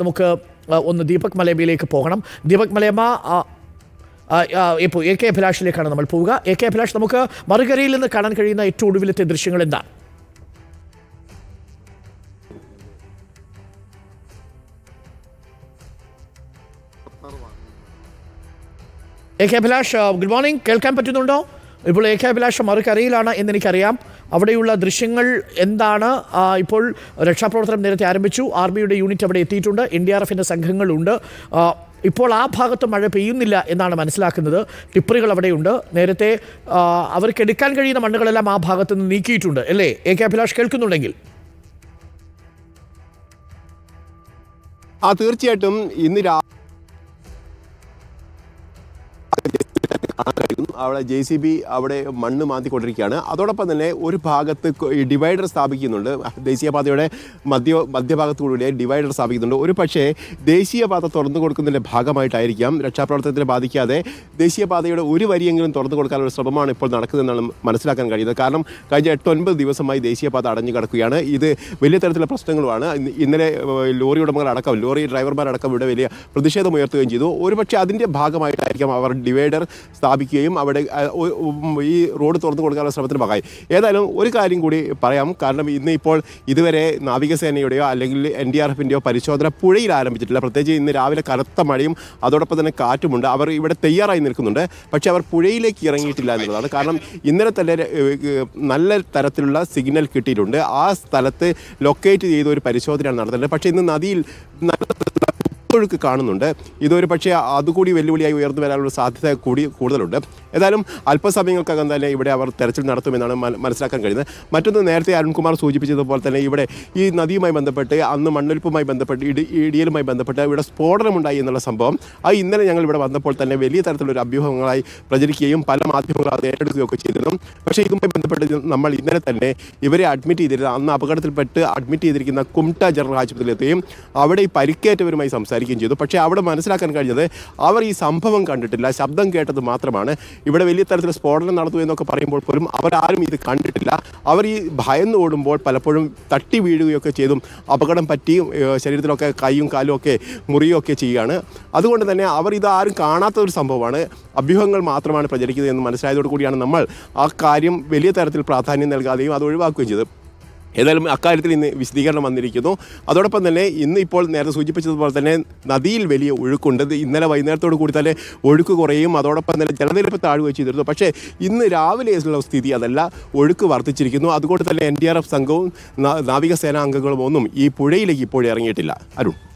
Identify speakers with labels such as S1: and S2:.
S1: നമുക്ക് ഒന്ന് ദീപക് മലേബയിലേക്ക് പോകണം ദീപക് മലേമ ഇപ്പോൾ എ കെ അഭിലാഷിലേക്കാണ് നമ്മൾ പോവുക എ കെ അഭിലാഷ് നമുക്ക് മറുകരയിൽ നിന്ന് കാണാൻ കഴിയുന്ന ഏറ്റവും ഒടുവിലത്തെ ദൃശ്യങ്ങൾ എന്താണ് A K Abhilash good morning കേൾക്കാൻ പറ്റുന്നുണ്ടോ ഇപ്പോൾ എ കെ അഭിലാഷം മറുകരയിലാണ് എന്നെനിക്കറിയാം അവിടെയുള്ള ദൃശ്യങ്ങൾ എന്താണ് ഇപ്പോൾ രക്ഷാപ്രവർത്തനം നേരത്തെ ആരംഭിച്ചു ആർ ബിയുടെ യൂണിറ്റ് അവിടെ എത്തിയിട്ടുണ്ട് എൻ ഡി ആർ എഫിൻ്റെ സംഘങ്ങളുണ്ട് ഇപ്പോൾ ആ ഭാഗത്ത് മഴ പെയ്യുന്നില്ല എന്നാണ് മനസ്സിലാക്കുന്നത് ടിപ്പറുകൾ അവിടെയുണ്ട് നേരത്തെ അവർക്ക് എടുക്കാൻ കഴിയുന്ന മണ്ണുകളെല്ലാം ആ ഭാഗത്ത് നിന്ന് നീക്കിയിട്ടുണ്ട് അല്ലേ എ കെ അഭിലാഷ് കേൾക്കുന്നുണ്ടെങ്കിൽ
S2: ആ തീർച്ചയായിട്ടും ഇന്ന് രാ കഴിയും അവിടെ ജെ സി ബി അവിടെ മണ്ണ് മാന്തിക്കൊണ്ടിരിക്കുകയാണ് അതോടൊപ്പം തന്നെ ഒരു ഭാഗത്ത് ഡിവൈഡർ സ്ഥാപിക്കുന്നുണ്ട് ദേശീയപാതയുടെ മധ്യ മധ്യഭാഗത്തുകൂടെ ഡിവൈഡർ സ്ഥാപിക്കുന്നുണ്ട് ഒരു പക്ഷേ ദേശീയപാത തുറന്നു കൊടുക്കുന്നതിൻ്റെ ഭാഗമായിട്ടായിരിക്കാം രക്ഷാപ്രവർത്തനത്തിന് ബാധിക്കാതെ ദേശീയപാതയുടെ ഒരു വരിയെങ്കിലും തുറന്നു കൊടുക്കാനുള്ള ശ്രമമാണ് ഇപ്പോൾ നടക്കുന്നതെന്നാണ് മനസ്സിലാക്കാൻ കഴിയുന്നത് കാരണം കഴിഞ്ഞ എട്ടൊൻപത് ദിവസമായി ദേശീയപാത അടഞ്ഞു കിടക്കുകയാണ് ഇത് വലിയ തരത്തിലുള്ള പ്രശ്നങ്ങളുമാണ് ഇന്നലെ ലോറി അടക്കം ലോറി ഡ്രൈവർമാരടക്കം ഇവിടെ വലിയ പ്രതിഷേധം ഉയർത്തുകയും ചെയ്തു ഒരുപക്ഷെ അതിൻ്റെ ഭാഗമായിട്ടായിരിക്കാം അവർ ഡിവൈഡർ സ്ഥാപിക്കുന്നത് സ്ഥാപിക്കുകയും അവിടെ ഈ റോഡ് തുറന്നു കൊടുക്കാനുള്ള ശ്രമത്തിന് പകായി ഏതായാലും ഒരു കാര്യം കൂടി പറയാം കാരണം ഇന്ന് ഇപ്പോൾ ഇതുവരെ നാവികസേനയുടെയോ അല്ലെങ്കിൽ എൻ ഡി ആർ എഫിൻ്റെയോ പരിശോധന പുഴയിൽ ആരംഭിച്ചിട്ടില്ല പ്രത്യേകിച്ച് ഇന്ന് രാവിലെ കനത്ത മഴയും അതോടൊപ്പം തന്നെ കാറ്റുമുണ്ട് അവർ ഇവിടെ തയ്യാറായി നിൽക്കുന്നുണ്ട് പക്ഷേ അവർ പുഴയിലേക്ക് ഇറങ്ങിയിട്ടില്ല എന്നുള്ളതാണ് കാരണം ഇന്നലെ തന്നെ നല്ല തരത്തിലുള്ള സിഗ്നൽ കിട്ടിയിട്ടുണ്ട് ആ സ്ഥലത്ത് ലൊക്കേറ്റ് ചെയ്ത ഒരു പരിശോധനയാണ് നടത്തേണ്ടത് പക്ഷേ ഇന്ന് നദിയിൽ നല്ല ഒഴുക്ക് കാണുന്നുണ്ട് ഇതൊരു പക്ഷേ അതുകൂടി വെല്ലുവിളിയായി ഉയർന്നു വരാനുള്ള സാധ്യത കൂടി കൂടുതലുണ്ട് ഏതായാലും അല്പസമയങ്ങൾക്കകം തന്നെ ഇവിടെ അവർ തെരച്ചിൽ നടത്തുമെന്നാണ് മനസ്സിലാക്കാൻ കഴിയുന്നത് മറ്റൊന്ന് നേരത്തെ അരുൺകുമാർ സൂചിപ്പിച്ചതുപോലെ തന്നെ ഇവിടെ ഈ നദിയുമായി ബന്ധപ്പെട്ട് അന്ന് മണ്ണൊലിപ്പുമായി ബന്ധപ്പെട്ട് ഇടി ഇടിയലുമായി ബന്ധപ്പെട്ട് ഇവിടെ സ്ഫോടനമുണ്ടായി എന്നുള്ള സംഭവം അത് ഇന്നലെ ഞങ്ങൾ ഇവിടെ വന്നപ്പോൾ തന്നെ വലിയ തരത്തിലുള്ള അഭ്യൂഹങ്ങളായി പ്രചരിക്കുകയും പല മാധ്യമങ്ങളും അത് ഏറ്റെടുക്കുകയൊക്കെ ചെയ്തിരുന്നു പക്ഷേ ഇതുമായി ബന്ധപ്പെട്ട് നമ്മൾ ഇന്നലെ തന്നെ ഇവരെ അഡ്മിറ്റ് ചെയ്തിരുന്ന അന്ന് അപകടത്തിൽപ്പെട്ട് അഡ്മിറ്റ് ചെയ്തിരിക്കുന്ന കുംട്ട ജനറൽ ആശുപത്രിയിലെത്തുകയും അവിടെ ഈ പരിക്കേറ്റവരുമായി സംസാരിക്കും സംസാരിക്കുകയും ചെയ്തു പക്ഷേ അവിടെ മനസ്സിലാക്കാൻ കഴിഞ്ഞത് അവർ ഈ സംഭവം കണ്ടിട്ടില്ല ശബ്ദം കേട്ടത് മാത്രമാണ് ഇവിടെ വലിയ തരത്തിൽ സ്ഫോടനം നടന്നു എന്നൊക്കെ പറയുമ്പോൾ പോലും അവരാരും ഇത് കണ്ടിട്ടില്ല അവർ ഈ ഭയന്ന് ഓടുമ്പോൾ പലപ്പോഴും തട്ടി വീഴുകയൊക്കെ ചെയ്തും അപകടം പറ്റിയും ശരീരത്തിലൊക്കെ കൈയും കാലും ഒക്കെ മുറിയുമൊക്കെ ചെയ്യുകയാണ് അതുകൊണ്ട് തന്നെ അവർ ഇത് ആരും കാണാത്ത ഒരു സംഭവമാണ് അഭ്യൂഹങ്ങൾ മാത്രമാണ് പ്രചരിക്കുന്നത് എന്ന് മനസ്സിലായതോടു കൂടിയാണ് നമ്മൾ ആ കാര്യം വലിയ തരത്തിൽ പ്രാധാന്യം നൽകാതെയും അത് ഒഴിവാക്കുകയും ചെയ്തത് ഏതായാലും അക്കാര്യത്തിൽ ഇന്ന് വിശദീകരണം വന്നിരിക്കുന്നു അതോടൊപ്പം തന്നെ ഇന്ന് ഇപ്പോൾ നേരത്തെ സൂചിപ്പിച്ചതുപോലെ തന്നെ നദിയിൽ വലിയ ഒഴുക്കുണ്ട് ഇന്നലെ വൈകുന്നേരത്തോട് കൂടി തന്നെ ഒഴുക്ക് കുറയും അതോടൊപ്പം തന്നെ ജലനിരപ്പ് താഴുകയും ചെയ്തിരുന്നു പക്ഷേ ഇന്ന് ഉള്ള സ്ഥിതി അതല്ല ഒഴുക്ക് വർദ്ധിച്ചിരിക്കുന്നു അതുകൊണ്ട് തന്നെ എൻ ഡി ആർ എഫ് സംഘവും നാവികസേനാ അംഗങ്ങളും ഒന്നും ഈ പുഴയിലേക്ക് ഇപ്പോഴും ഇറങ്ങിയിട്ടില്ല അരുൺ